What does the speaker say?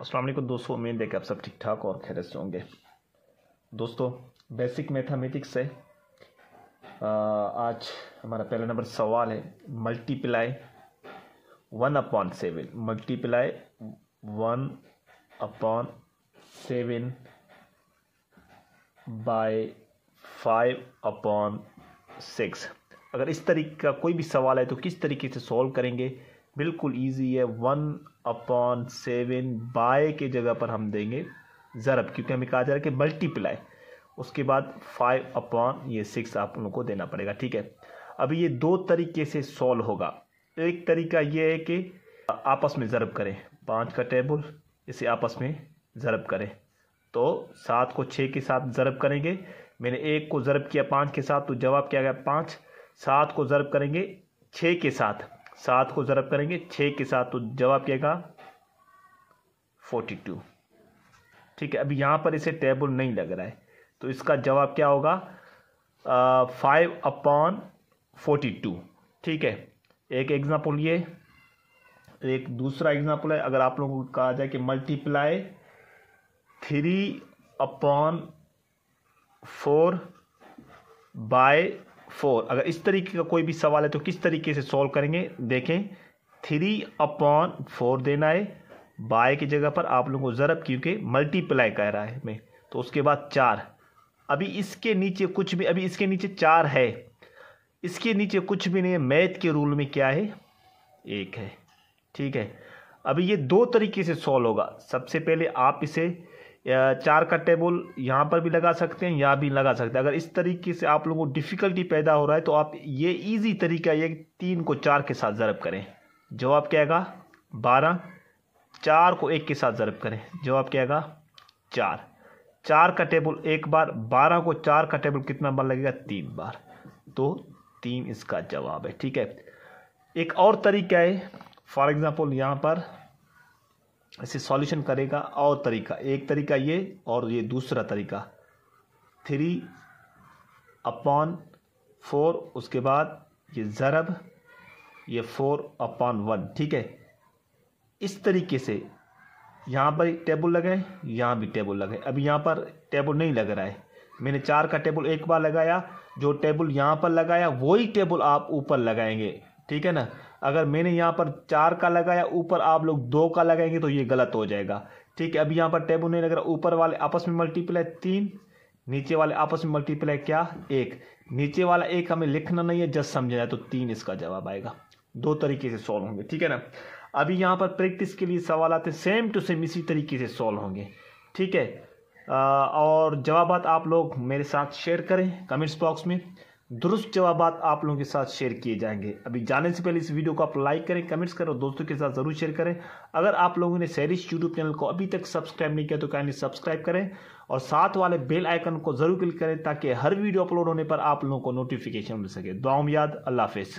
असलम दोस्तों उम्मीद है कि आप सब ठीक ठाक और खैर से होंगे दोस्तों बेसिक मैथमेटिक्स है आज हमारा पहला नंबर सवाल है multiply one upon seven multiply one upon seven by five upon six अगर इस तरीके का कोई भी सवाल है तो किस तरीके से सॉल्व करेंगे बिल्कुल ईजी है वन अपॉन सेवन बाय के जगह पर हम देंगे ज़रब क्योंकि हमें कहा जा रहा है कि मल्टीप्लाई उसके बाद फाइव अपॉन ये सिक्स आप लोगों को देना पड़ेगा ठीक है अभी ये दो तरीके से सॉल्व होगा एक तरीका ये है कि आपस में ज़रब करें पाँच का टेबल इसे आपस में ज़रब करें तो सात को छः के साथ ज़रब करेंगे मैंने एक को ज़रब किया पाँच के साथ तो जवाब क्या गया पाँच सात को ज़रब करेंगे छः के साथ सात को ज़रब करेंगे छः के साथ तो जवाब क्या का फोर्टी टू ठीक है अब यहाँ पर इसे टेबल नहीं लग रहा है तो इसका जवाब क्या होगा फाइव अपॉन फोर्टी टू ठीक है एक एग्ज़ाम्पल ये एक दूसरा एग्ज़ाम्पल है अगर आप लोगों को कहा जाए कि multiply three upon four by four अगर इस तरीके का कोई भी सवाल है तो किस तरीके से सॉल्व करेंगे देखें थ्री अपॉन फोर देना है बाय की जगह पर आप लोगों को ज़रब क्योंकि मल्टीप्लाई कह रहा है मैं तो उसके बाद चार अभी इसके नीचे कुछ भी अभी इसके नीचे चार है इसके नीचे कुछ भी नहीं है मैथ के रूल में क्या है एक है ठीक है अभी ये दो तरीके से सॉल्व होगा सबसे पहले आप इसे चार का टेबल यहाँ पर भी लगा सकते हैं यहाँ भी लगा सकते हैं अगर इस तरीके से आप लोगों को डिफ़िकल्टी पैदा हो रहा है तो आप ये ईजी तरीका ये तीन को चार के साथ ज़रब करें जवाब क्या आएगा बारह चार को एक के साथ ज़रब करें जवाब क्या आएगा चार चार का टेबल एक बार बारह को चार का टेबल कितना बार लगेगा तीन बार तो तीन इसका जवाब है ठीक है एक और तरीका है फॉर एग्ज़ाम्पल यहाँ पर इसे सॉल्यूशन करेगा और तरीका एक तरीका ये और ये दूसरा तरीका थ्री अपॉन फोर उसके बाद ये ज़रब ये फोर अपॉन वन ठीक है इस तरीके से यहाँ पर टेबल लगाए यहाँ भी टेबल लगे अभी यहाँ पर टेबल नहीं लग रहा है मैंने चार का टेबल एक बार लगाया जो टेबल यहाँ पर लगाया वही टेबल आप ऊपर लगाएंगे ठीक है ना अगर मैंने यहाँ पर चार का लगाया ऊपर आप लोग दो का लगाएंगे तो ये गलत हो जाएगा ठीक है अभी यहाँ पर टेबल नहीं लग रहा ऊपर वाले आपस में मल्टीप्लाई तीन नीचे वाले आपस में मल्टीप्लाई क्या एक नीचे वाला एक हमें लिखना नहीं है जस्ट समझना है तो तीन इसका जवाब आएगा दो तरीके से सॉल्व होंगे ठीक है ना अभी यहाँ पर प्रैक्टिस के लिए सवाल आते सेम टू सेम इसी तरीके से सॉल्व होंगे ठीक है और जवाब आप लोग मेरे साथ शेयर करें कमेंट्स बॉक्स में दुरुस्त जवाब आप लोगों के साथ शेयर किए जाएंगे अभी जाने से पहले इस वीडियो को आप लाइक करें कमेंट्स करें और दोस्तों के साथ ज़रूर शेयर करें अगर आप लोगों ने सैरिश यूट्यूब चैनल को अभी तक सब्सक्राइब नहीं किया तो काइंडली सब्सक्राइब करें और साथ वाले बेल आइकन को ज़रूर क्लिक करें ताकि हर वीडियो अपलोड होने पर आप लोगों को नोटिफिकेशन मिल सके दुआम याद अल्लाह हाफिज़